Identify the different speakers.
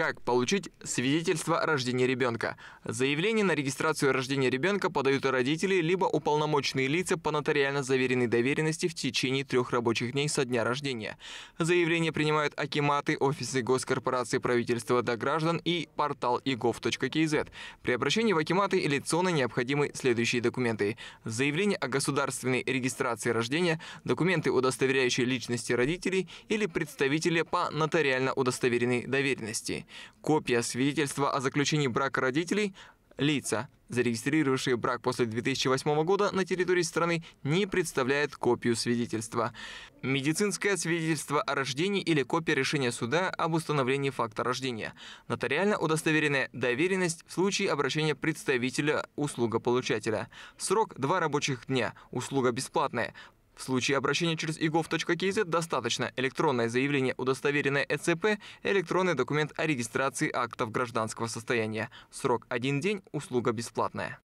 Speaker 1: Как получить свидетельство о рождении ребенка? Заявление на регистрацию рождения ребенка подают родители либо уполномоченные лица по нотариально заверенной доверенности в течение трех рабочих дней со дня рождения. Заявление принимают акиматы, офисы госкорпорации правительства до граждан и портал egov.kz. При обращении в акиматы или ЦОНы необходимы следующие документы. Заявление о государственной регистрации рождения, документы, удостоверяющие личности родителей или представителя по нотариально удостоверенной доверенности. Копия свидетельства о заключении брака родителей лица, зарегистрировавшие брак после 2008 года на территории страны, не представляет копию свидетельства. Медицинское свидетельство о рождении или копия решения суда об установлении факта рождения. Нотариально удостоверенная доверенность в случае обращения представителя услугополучателя. Срок – два рабочих дня, услуга бесплатная. В случае обращения через igov.kz e достаточно электронное заявление, удостоверенное ЭЦП, электронный документ о регистрации актов гражданского состояния. Срок один день, услуга бесплатная.